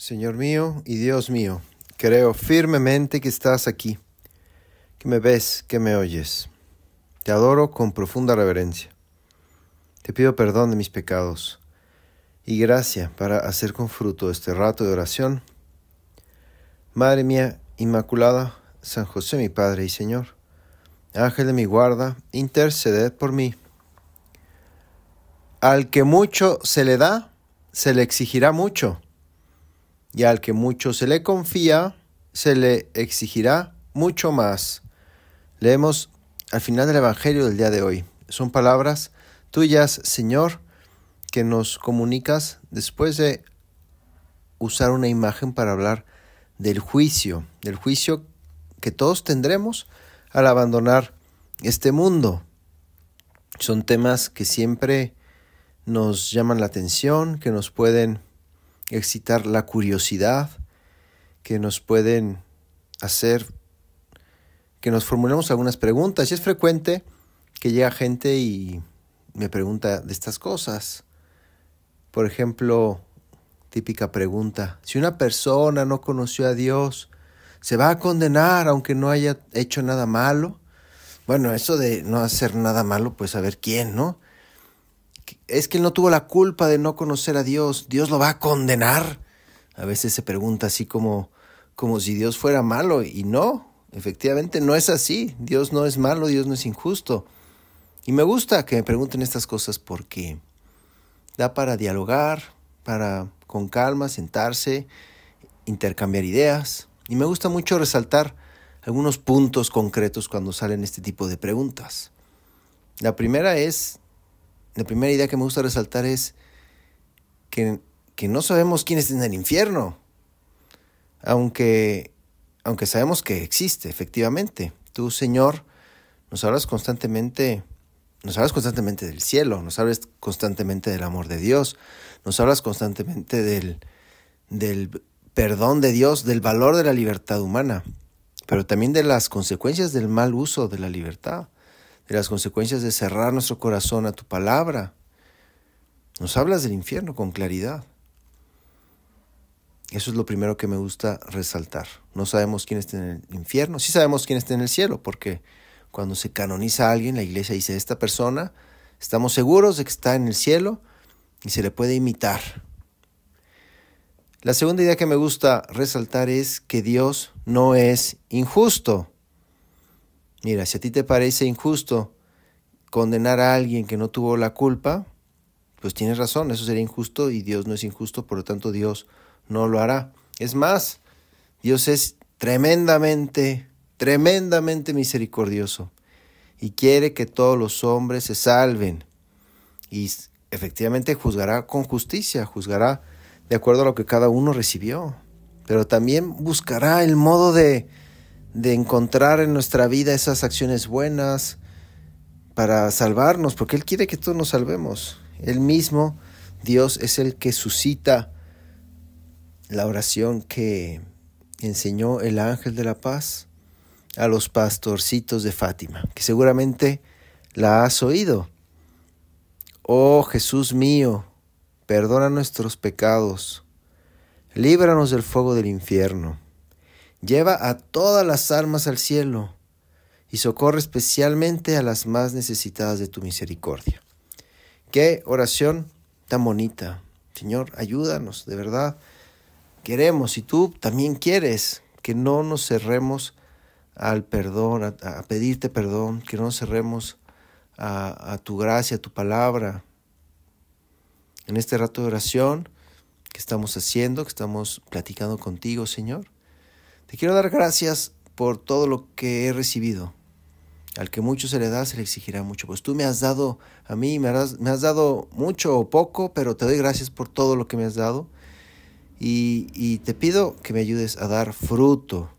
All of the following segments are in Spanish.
Señor mío y Dios mío, creo firmemente que estás aquí, que me ves, que me oyes. Te adoro con profunda reverencia. Te pido perdón de mis pecados y gracia para hacer con fruto este rato de oración. Madre mía Inmaculada, San José mi Padre y Señor, Ángel de mi guarda, interceded por mí. Al que mucho se le da, se le exigirá mucho y al que mucho se le confía, se le exigirá mucho más. Leemos al final del Evangelio del día de hoy. Son palabras tuyas, Señor, que nos comunicas después de usar una imagen para hablar del juicio, del juicio que todos tendremos al abandonar este mundo. Son temas que siempre nos llaman la atención, que nos pueden excitar la curiosidad, que nos pueden hacer que nos formulemos algunas preguntas. Y es frecuente que llega gente y me pregunta de estas cosas. Por ejemplo, típica pregunta, si una persona no conoció a Dios, ¿se va a condenar aunque no haya hecho nada malo? Bueno, eso de no hacer nada malo, pues a ver quién, ¿no? es que él no tuvo la culpa de no conocer a Dios, Dios lo va a condenar. A veces se pregunta así como, como si Dios fuera malo y no, efectivamente no es así, Dios no es malo, Dios no es injusto. Y me gusta que me pregunten estas cosas porque da para dialogar, para con calma sentarse, intercambiar ideas. Y me gusta mucho resaltar algunos puntos concretos cuando salen este tipo de preguntas. La primera es la primera idea que me gusta resaltar es que, no sabemos quién está en el infierno, aunque, aunque sabemos que existe, efectivamente. Tú, Señor, nos hablas constantemente, nos hablas constantemente del cielo, nos hablas constantemente del amor de Dios, nos hablas constantemente del, del perdón de Dios, del valor de la libertad humana, pero también de las consecuencias del mal uso de la libertad de las consecuencias de cerrar nuestro corazón a tu palabra. Nos hablas del infierno con claridad. Eso es lo primero que me gusta resaltar. No sabemos quién está en el infierno, sí sabemos quién está en el cielo, porque cuando se canoniza a alguien, la iglesia dice, esta persona, estamos seguros de que está en el cielo y se le puede imitar. La segunda idea que me gusta resaltar es que Dios no es injusto. Mira, si a ti te parece injusto condenar a alguien que no tuvo la culpa, pues tienes razón, eso sería injusto y Dios no es injusto, por lo tanto Dios no lo hará. Es más, Dios es tremendamente, tremendamente misericordioso y quiere que todos los hombres se salven y efectivamente juzgará con justicia, juzgará de acuerdo a lo que cada uno recibió, pero también buscará el modo de de encontrar en nuestra vida esas acciones buenas para salvarnos, porque Él quiere que todos nos salvemos. Él mismo, Dios, es el que suscita la oración que enseñó el ángel de la paz a los pastorcitos de Fátima, que seguramente la has oído. Oh Jesús mío, perdona nuestros pecados, líbranos del fuego del infierno. Lleva a todas las almas al cielo y socorre especialmente a las más necesitadas de tu misericordia. Qué oración tan bonita. Señor, ayúdanos, de verdad. Queremos, y tú también quieres, que no nos cerremos al perdón, a, pedirte perdón, que no nos cerremos a, a tu gracia, a tu palabra. En este rato de oración que estamos haciendo, que estamos platicando contigo, Señor. Te quiero dar gracias por todo lo que he recibido. Al que mucho se le da, se le exigirá mucho. Pues tú me has dado a mí, me has, me has dado mucho o poco, pero te doy gracias por todo lo que me has dado. Y, te pido que me ayudes a dar fruto.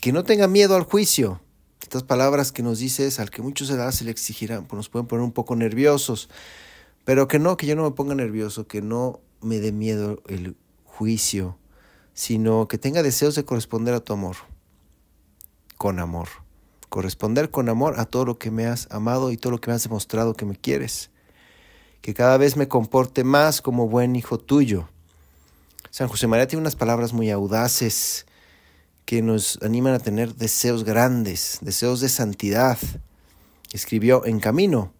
Que no tenga miedo al juicio. Estas palabras que nos dices, al que mucho se le da, se le exigirá, pues nos pueden poner un poco nerviosos. Pero que no, que yo no me ponga nervioso, que no me dé miedo el juicio sino que tenga deseos de corresponder a tu amor, con amor. Corresponder con amor a todo lo que me has amado y todo lo que me has demostrado que me quieres. Que cada vez me comporte más como buen hijo tuyo. San José María tiene unas palabras muy audaces que nos animan a tener deseos grandes, deseos de santidad. Escribió en camino,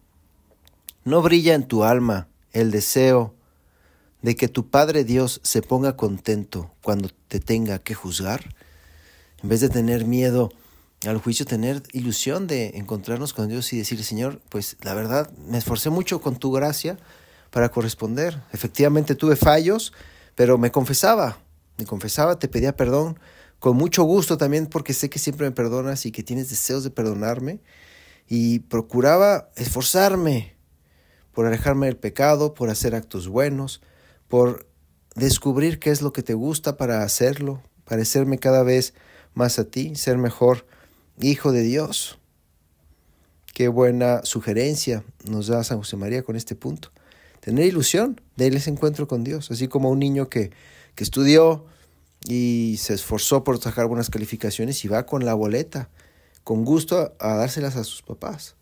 no brilla en tu alma el deseo de que tu Padre Dios se ponga contento cuando te tenga que juzgar? En vez de tener miedo al juicio, tener ilusión de encontrarnos con Dios y decir, Señor, pues la verdad, me esforcé mucho con tu gracia para corresponder. Efectivamente tuve fallos, pero me confesaba, me confesaba, te pedía perdón, con mucho gusto también porque sé que siempre me perdonas y que tienes deseos de perdonarme. Y procuraba esforzarme por alejarme del pecado, por hacer actos buenos, por descubrir qué es lo que te gusta para hacerlo, parecerme cada vez más a ti, ser mejor hijo de Dios. Qué buena sugerencia nos da San José María con este punto. Tener ilusión de ese encuentro con Dios, así como un niño que, estudió y se esforzó por sacar buenas calificaciones y va con la boleta, con gusto a dárselas a sus papás.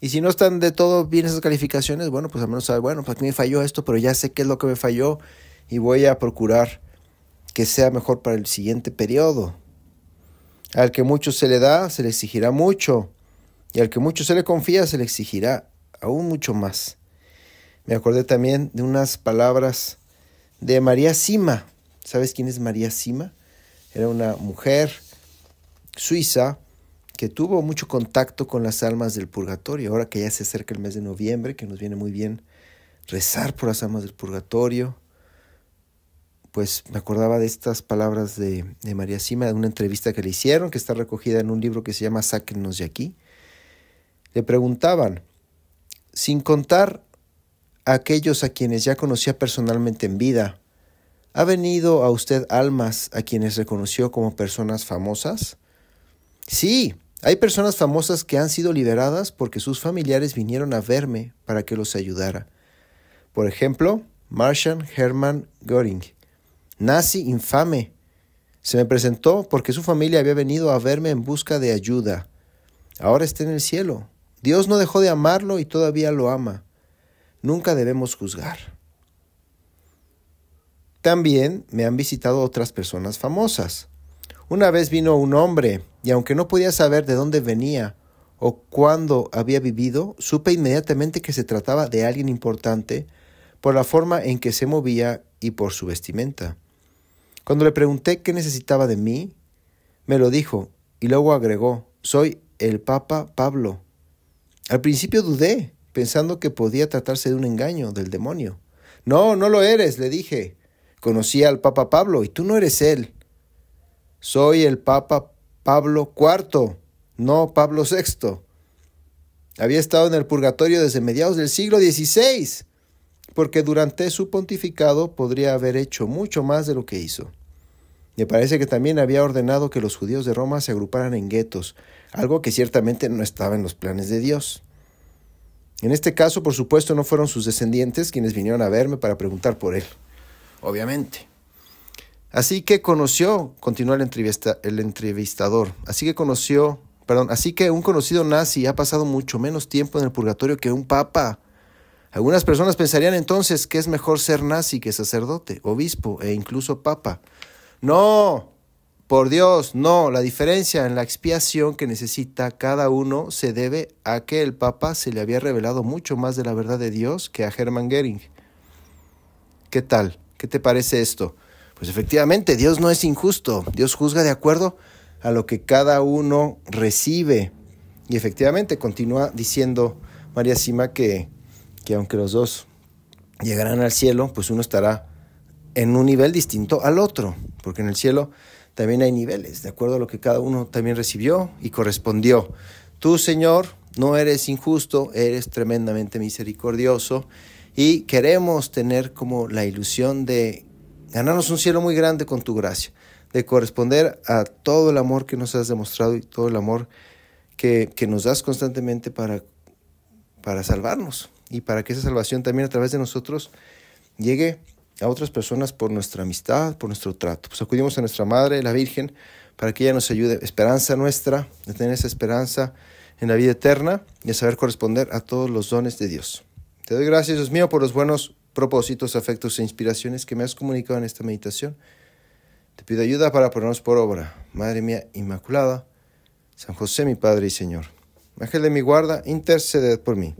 Y si no están de todo bien esas calificaciones, bueno, pues al menos bueno, pues me falló esto, pero ya sé qué es lo que me falló y voy a procurar que sea mejor para el siguiente periodo. Al que mucho se le da, se le exigirá mucho. Y al que mucho se le confía, se le exigirá aún mucho más. Me acordé también de unas palabras de María Sima. ¿Sabes quién es María Sima? Era una mujer suiza que tuvo mucho contacto con las almas del purgatorio. Ahora que ya se acerca el mes de noviembre, que nos viene muy bien rezar por las almas del purgatorio, pues me acordaba de estas palabras de, María Sima, de una entrevista que le hicieron, que está recogida en un libro que se llama Sáquenos de aquí. Le preguntaban, sin contar a aquellos a quienes ya conocía personalmente en vida, ¿ha venido a usted almas a quienes reconoció como personas famosas? Sí, hay personas famosas que han sido liberadas porque sus familiares vinieron a verme para que los ayudara. Por ejemplo, Martian Hermann Göring, nazi infame. Se me presentó porque su familia había venido a verme en busca de ayuda. Ahora está en el cielo. Dios no dejó de amarlo y todavía lo ama. Nunca debemos juzgar. También me han visitado otras personas famosas. Una vez vino un hombre y aunque no podía saber de dónde venía o cuándo había vivido, supe inmediatamente que se trataba de alguien importante por la forma en que se movía y por su vestimenta. Cuando le pregunté qué necesitaba de mí, me lo dijo y luego agregó, soy el Papa Pablo. Al principio dudé, pensando que podía tratarse de un engaño del demonio. No, no lo eres, le dije. Conocí al Papa Pablo y tú no eres él. Soy el Papa Pablo IV, no Pablo VI. Había estado en el purgatorio desde mediados del siglo XVI, porque durante su pontificado podría haber hecho mucho más de lo que hizo. Me parece que también había ordenado que los judíos de Roma se agruparan en guetos, algo que ciertamente no estaba en los planes de Dios. En este caso, por supuesto, no fueron sus descendientes quienes vinieron a verme para preguntar por él. Obviamente. Así que conoció, continúa el, entrevistador, así que conoció, perdón, así que un conocido nazi ha pasado mucho menos tiempo en el purgatorio que un papa. Algunas personas pensarían entonces que es mejor ser nazi que sacerdote, obispo e incluso papa. No, por Dios, no. La diferencia en la expiación que necesita cada uno se debe a que el papa se le había revelado mucho más de la verdad de Dios que a Hermann Goering. ¿Qué tal? ¿Qué te parece esto? Pues efectivamente, Dios no es injusto, Dios juzga de acuerdo a lo que cada uno recibe. Y efectivamente continúa diciendo María Sima que, que aunque los dos llegarán al cielo, pues uno estará en un nivel distinto al otro, porque en el cielo también hay niveles, de acuerdo a lo que cada uno también recibió y correspondió. Tú, Señor, no eres injusto, eres tremendamente misericordioso y queremos tener como la ilusión de Ganarnos un cielo muy grande con tu gracia, de corresponder a todo el amor que nos has demostrado y todo el amor que, nos das constantemente para, para salvarnos y para que esa salvación también a través de nosotros llegue a otras personas por nuestra amistad, por nuestro trato. Pues acudimos a nuestra Madre, la Virgen, para que ella nos ayude. Esperanza nuestra, de tener esa esperanza en la vida eterna y de saber corresponder a todos los dones de Dios. Te doy gracias, Dios mío, por los buenos propósitos, afectos e inspiraciones que me has comunicado en esta meditación. Te pido ayuda para ponernos por obra. Madre mía Inmaculada, San José mi Padre y Señor. Ángel de mi guarda, interceded por mí.